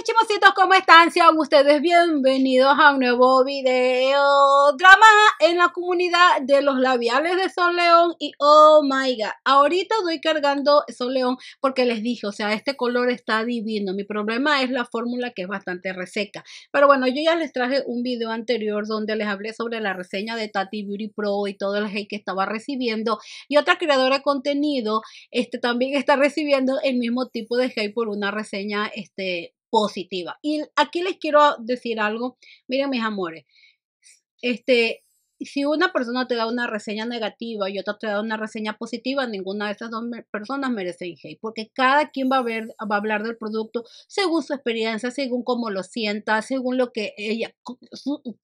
mis chimositos, ¿cómo están? Sean ustedes bienvenidos a un nuevo video drama en la comunidad de los labiales de Sol León y oh my god, ahorita doy cargando Sol León porque les dije, o sea, este color está divino, mi problema es la fórmula que es bastante reseca, pero bueno, yo ya les traje un video anterior donde les hablé sobre la reseña de Tati Beauty Pro y todo el hate que estaba recibiendo y otra creadora de contenido este, también está recibiendo el mismo tipo de hate por una reseña este, positiva. Y aquí les quiero decir algo, miren mis amores, este, si una persona te da una reseña negativa y otra te da una reseña positiva, ninguna de esas dos personas merecen hate, porque cada quien va a, ver, va a hablar del producto según su experiencia, según cómo lo sienta, según lo que ella,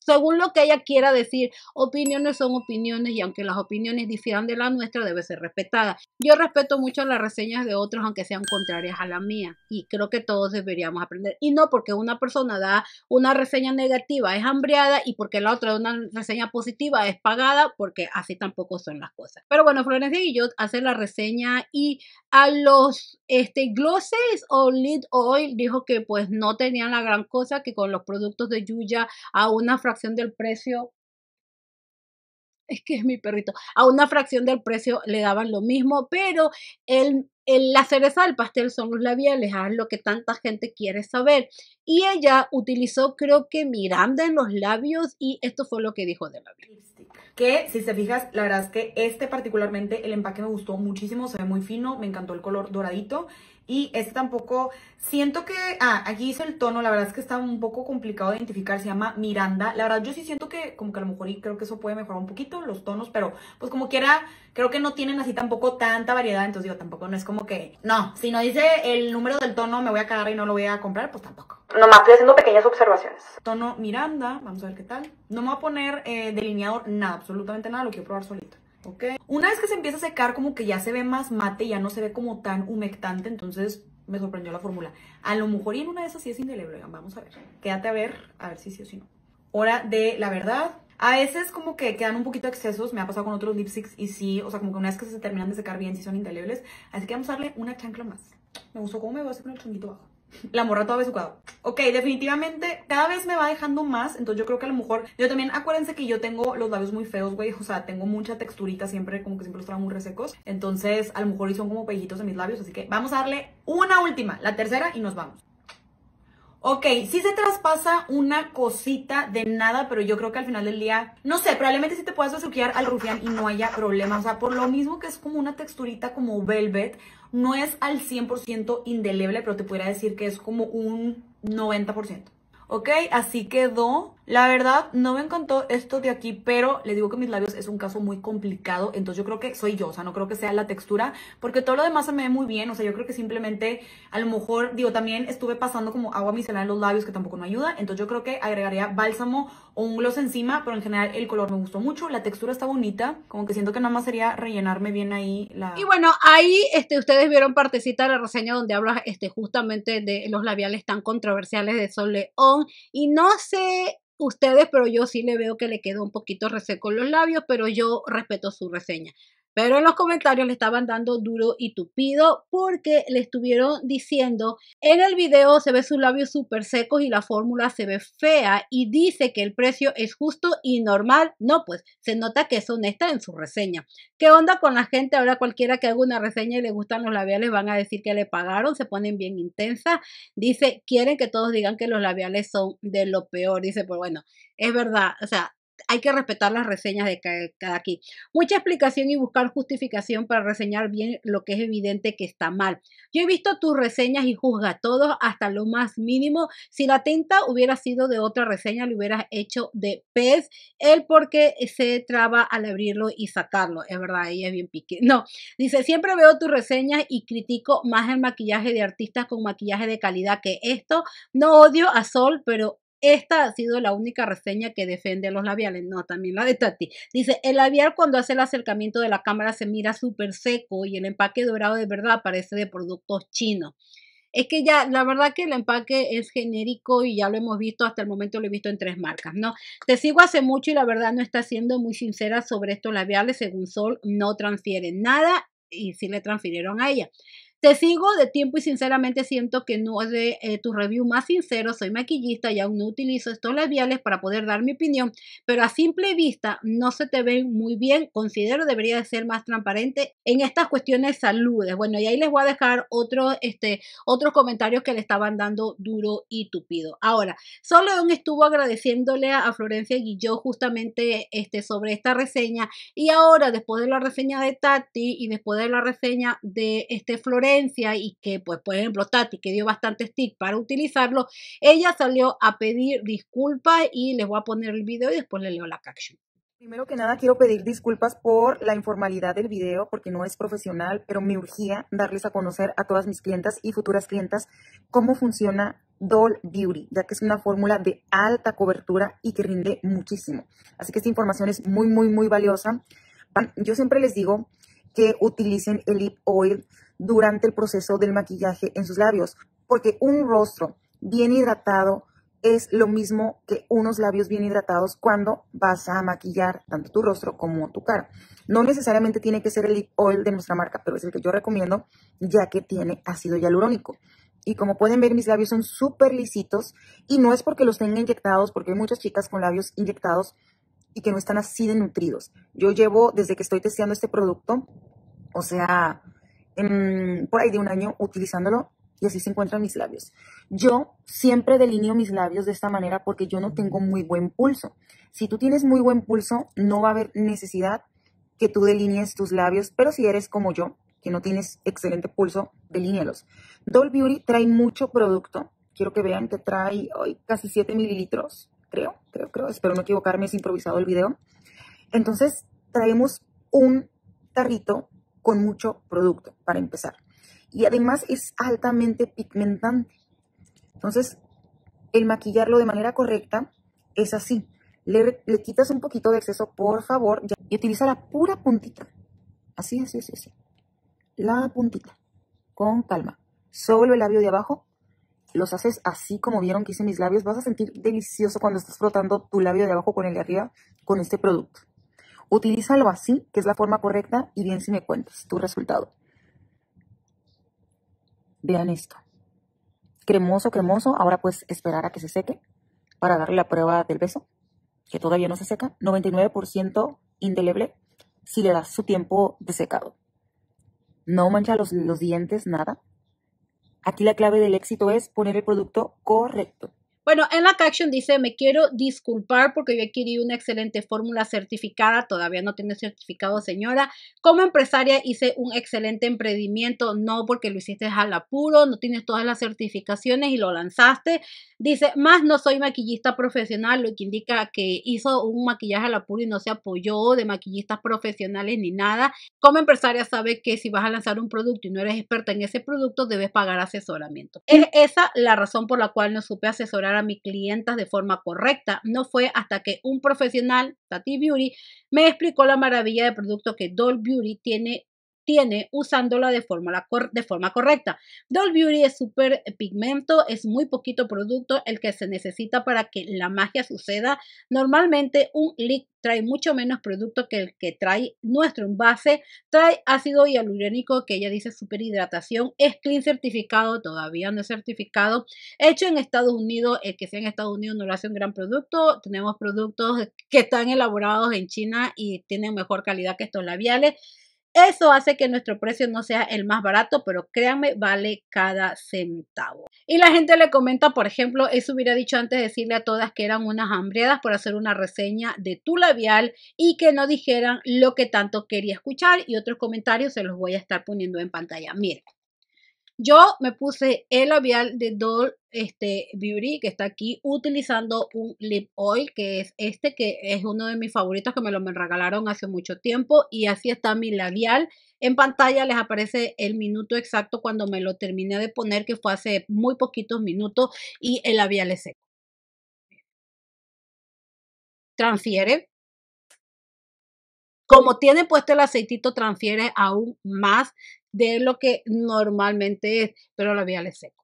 según lo que ella quiera decir. Opiniones son opiniones y aunque las opiniones difieran de la nuestra, debe ser respetada. Yo respeto mucho las reseñas de otros, aunque sean contrarias a la mía, y creo que todos deberíamos aprender. Y no porque una persona da una reseña negativa, es hambriada, y porque la otra da una reseña positiva es pagada porque así tampoco son las cosas. Pero bueno, Florencia yo hace la reseña y a los este, glosses o lead oil dijo que pues no tenían la gran cosa, que con los productos de Yuya a una fracción del precio es que es mi perrito. A una fracción del precio le daban lo mismo, pero el, la cereza del pastel son los labiales, es lo que tanta gente quiere saber. Y ella utilizó, creo que Miranda en los labios, y esto fue lo que dijo de labial. Que si se fijas, la verdad es que este particularmente, el empaque me gustó muchísimo, se ve muy fino, me encantó el color doradito. Y este tampoco, siento que, ah, aquí hizo el tono, la verdad es que está un poco complicado de identificar, se llama Miranda. La verdad yo sí siento que como que a lo mejor y creo que eso puede mejorar un poquito los tonos, pero pues como quiera, creo que no tienen así tampoco tanta variedad, entonces digo, tampoco no es como que, no, si no dice el número del tono me voy a cagar y no lo voy a comprar, pues tampoco. Nomás estoy haciendo pequeñas observaciones. Tono Miranda, vamos a ver qué tal. No me voy a poner eh, delineador, nada, absolutamente nada, lo quiero probar solito. Una vez que se empieza a secar, como que ya se ve más mate, ya no se ve como tan humectante, entonces me sorprendió la fórmula. A lo mejor y en una de esas sí es indeleble, vamos a ver. Quédate a ver, a ver si sí o si no. Hora de la verdad. A veces como que quedan un poquito excesos, me ha pasado con otros lipsticks y sí, o sea, como que una vez que se terminan de secar bien, sí son indelebles. Así que vamos a darle una chancla más. Me gustó cómo me voy a hacer con el chonguito bajo la morra toda besucada. Ok, definitivamente cada vez me va dejando más, entonces yo creo que a lo mejor, yo también acuérdense que yo tengo los labios muy feos, güey, o sea, tengo mucha texturita siempre, como que siempre los muy resecos, entonces a lo mejor son como pellitos de mis labios, así que vamos a darle una última, la tercera y nos vamos. Ok, sí se traspasa una cosita de nada, pero yo creo que al final del día, no sé, probablemente sí te puedas besuquear al rufián y no haya problema. O sea, por lo mismo que es como una texturita como velvet, no es al 100% indeleble, pero te pudiera decir que es como un 90%. Ok, así quedó. La verdad, no me encantó esto de aquí, pero les digo que mis labios es un caso muy complicado, entonces yo creo que soy yo, o sea, no creo que sea la textura, porque todo lo demás se me ve muy bien, o sea, yo creo que simplemente, a lo mejor, digo, también estuve pasando como agua micelar en los labios, que tampoco me ayuda, entonces yo creo que agregaría bálsamo o un gloss encima, pero en general el color me gustó mucho, la textura está bonita, como que siento que nada más sería rellenarme bien ahí la... Y bueno, ahí este, ustedes vieron partecita de la reseña donde habla este, justamente de los labiales tan controversiales de Sol y no sé ustedes, pero yo sí le veo que le quedó un poquito reseco en los labios, pero yo respeto su reseña. Pero en los comentarios le estaban dando duro y tupido porque le estuvieron diciendo, en el video se ve sus labios súper secos y la fórmula se ve fea y dice que el precio es justo y normal. No, pues se nota que es honesta en su reseña. ¿Qué onda con la gente? Ahora cualquiera que haga una reseña y le gustan los labiales van a decir que le pagaron, se ponen bien intensa. Dice, quieren que todos digan que los labiales son de lo peor. Dice, pues bueno, es verdad, o sea, hay que respetar las reseñas de cada quien. Mucha explicación y buscar justificación para reseñar bien lo que es evidente que está mal. Yo he visto tus reseñas y juzga todo hasta lo más mínimo. Si la tinta hubiera sido de otra reseña, lo hubieras hecho de pez. Él porque se traba al abrirlo y sacarlo. Es verdad, ella es bien pique. No, dice, siempre veo tus reseñas y critico más el maquillaje de artistas con maquillaje de calidad que esto. No odio a Sol, pero esta ha sido la única reseña que defiende los labiales. No, también la de Tati. Dice, el labial cuando hace el acercamiento de la cámara se mira súper seco y el empaque dorado de verdad parece de productos chinos. Es que ya, la verdad que el empaque es genérico y ya lo hemos visto, hasta el momento lo he visto en tres marcas, ¿no? Te sigo hace mucho y la verdad no está siendo muy sincera sobre estos labiales, según Sol, no transfieren nada y sí le transfirieron a ella. Te sigo de tiempo y sinceramente siento que no es de eh, tu review más sincero. Soy maquillista y aún no utilizo estos labiales para poder dar mi opinión, pero a simple vista no se te ven muy bien. Considero debería de ser más transparente en estas cuestiones saludes. Bueno, y ahí les voy a dejar otro, este, otros comentarios que le estaban dando duro y tupido. Ahora, solo un estuvo agradeciéndole a Florencia yo justamente este, sobre esta reseña y ahora después de la reseña de Tati y después de la reseña de este Florencia, y que, pues, por ejemplo, Tati, que dio bastante stick para utilizarlo, ella salió a pedir disculpas y les voy a poner el video y después le leo la caption. Primero que nada, quiero pedir disculpas por la informalidad del video, porque no es profesional, pero me urgía darles a conocer a todas mis clientas y futuras clientas cómo funciona Doll Beauty, ya que es una fórmula de alta cobertura y que rinde muchísimo. Así que esta información es muy, muy, muy valiosa. Yo siempre les digo que utilicen el lip oil durante el proceso del maquillaje en sus labios, porque un rostro bien hidratado es lo mismo que unos labios bien hidratados cuando vas a maquillar tanto tu rostro como tu cara. No necesariamente tiene que ser el lip oil de nuestra marca, pero es el que yo recomiendo ya que tiene ácido hialurónico. Y como pueden ver, mis labios son súper lisitos y no es porque los tenga inyectados, porque hay muchas chicas con labios inyectados y que no están así de nutridos. Yo llevo desde que estoy testeando este producto, o sea, Mm, por ahí de un año utilizándolo y así se encuentran mis labios. Yo siempre delineo mis labios de esta manera porque yo no tengo muy buen pulso. Si tú tienes muy buen pulso, no va a haber necesidad que tú delinees tus labios, pero si eres como yo, que no tienes excelente pulso, delínelos Doll Beauty trae mucho producto. Quiero que vean que trae hoy casi 7 mililitros, creo, creo, creo. Espero no equivocarme, es improvisado el video. Entonces, traemos un tarrito con mucho producto, para empezar. Y además es altamente pigmentante. Entonces, el maquillarlo de manera correcta es así. Le, quitas un poquito de exceso, por favor, y utiliza la pura puntita. Así, así, así, así. La puntita. Con calma. solo el labio de abajo. Los haces así como vieron que hice mis labios. Vas a sentir delicioso cuando estás frotando tu labio de abajo con el de arriba con este producto. Utilízalo así, que es la forma correcta, y bien si me cuentas tu resultado. Vean esto. Cremoso, cremoso. Ahora pues esperar a que se seque para darle la prueba del beso, que todavía no se seca. 99% indeleble si le das su tiempo de secado. No mancha los dientes, nada. Aquí la clave del éxito es poner el producto correcto. Bueno, en la caption dice, me quiero disculpar porque yo adquirí una excelente fórmula certificada, todavía no tiene certificado señora. Como empresaria hice un excelente emprendimiento, no porque lo hiciste al apuro, no tienes todas las certificaciones y lo lanzaste. Dice, más no soy maquillista profesional, lo que indica que hizo un maquillaje al apuro y no se apoyó de maquillistas profesionales ni nada. Como empresaria sabe que si vas a lanzar un producto y no eres experta en ese producto, debes pagar asesoramiento. Es esa la razón por la cual no supe asesorar a mis clientas de forma correcta. No fue hasta que un profesional, Tati Beauty, me explicó la maravilla de producto que Doll Beauty tiene tiene, usándola de forma, de forma correcta. Doll Beauty es súper pigmento, es muy poquito producto el que se necesita para que la magia suceda. Normalmente un lick trae mucho menos producto que el que trae nuestro envase. Trae ácido hialurónico que ella dice super hidratación. Es clean certificado, todavía no es certificado. Hecho en Estados Unidos, el que sea en Estados Unidos no lo hace un gran producto. Tenemos productos que están elaborados en China y tienen mejor calidad que estos labiales. Eso hace que nuestro precio no sea el más barato, pero créanme, vale cada centavo. Y la gente le comenta, por ejemplo, eso hubiera dicho antes decirle a todas que eran unas hambriadas por hacer una reseña de tu labial y que no dijeran lo que tanto quería escuchar y otros comentarios se los voy a estar poniendo en pantalla. Miren. Yo me puse el labial de Doll este, Beauty, que está aquí, utilizando un lip oil, que es este, que es uno de mis favoritos, que me lo me regalaron hace mucho tiempo. Y así está mi labial. En pantalla les aparece el minuto exacto cuando me lo terminé de poner, que fue hace muy poquitos minutos, y el labial es seco. Transfiere como tiene puesto el aceitito, transfiere aún más de lo que normalmente es, pero la vía es seco.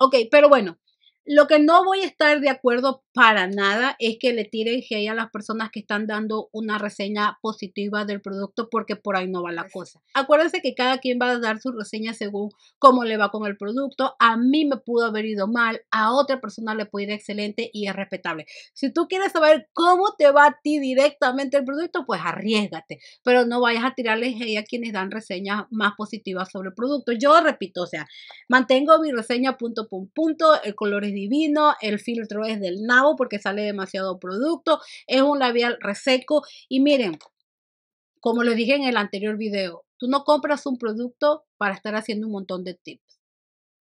Ok, pero bueno, lo que no voy a estar de acuerdo para nada es que le tiren a las personas que están dando una reseña positiva del producto porque por ahí no va la cosa. Acuérdense que cada quien va a dar su reseña según cómo le va con el producto. A mí me pudo haber ido mal, a otra persona le puede ir excelente y es respetable. Si tú quieres saber cómo te va a ti directamente el producto, pues arriesgate, pero no vayas a tirarle gay a quienes dan reseñas más positivas sobre el producto. Yo repito, o sea, mantengo mi reseña punto punto, punto el color es divino, el filtro es del nabo porque sale demasiado producto, es un labial reseco y miren, como les dije en el anterior video, tú no compras un producto para estar haciendo un montón de tips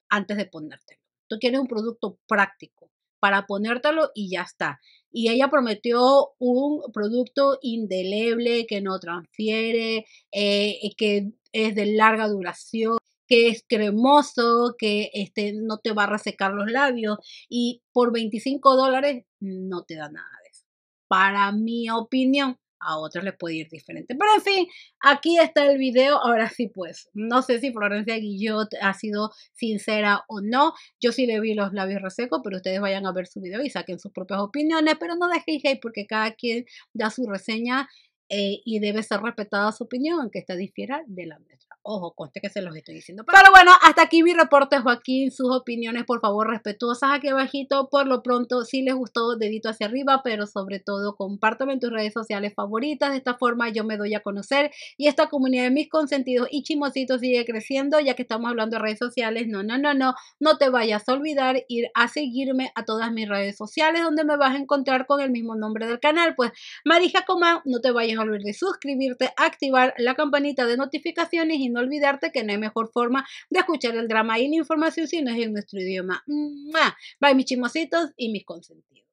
antes de ponértelo. Tú quieres un producto práctico para ponértelo y ya está. Y ella prometió un producto indeleble que no transfiere, eh, que es de larga duración que es cremoso, que este, no te va a resecar los labios y por 25 dólares no te da nada de eso. Para mi opinión, a otros les puede ir diferente. Pero en fin, aquí está el video. Ahora sí, pues, no sé si Florencia Guillot ha sido sincera o no. Yo sí le vi los labios resecos, pero ustedes vayan a ver su video y saquen sus propias opiniones. Pero no dejéis hate porque cada quien da su reseña eh, y debe ser respetada su opinión, aunque esta difiera de la nuestra. Ojo, conste que se los estoy diciendo. Pero, bueno, hasta aquí mi reporte, Joaquín. Sus opiniones, por favor, respetuosas aquí abajito. Por lo pronto, si les gustó, dedito hacia arriba, pero sobre todo, compártame en tus redes sociales favoritas. De esta forma, yo me doy a conocer y esta comunidad de mis consentidos y chimositos sigue creciendo, ya que estamos hablando de redes sociales. No, no, no, no. No te vayas a olvidar ir a seguirme a todas mis redes sociales, donde me vas a encontrar con el mismo nombre del canal. Pues, Marija Comán, no te vayas a olvidar de suscribirte, activar la campanita de notificaciones y no olvidarte que no hay mejor forma de escuchar el drama y la información si no es en nuestro idioma. Bye mis chimositos y mis consentidos.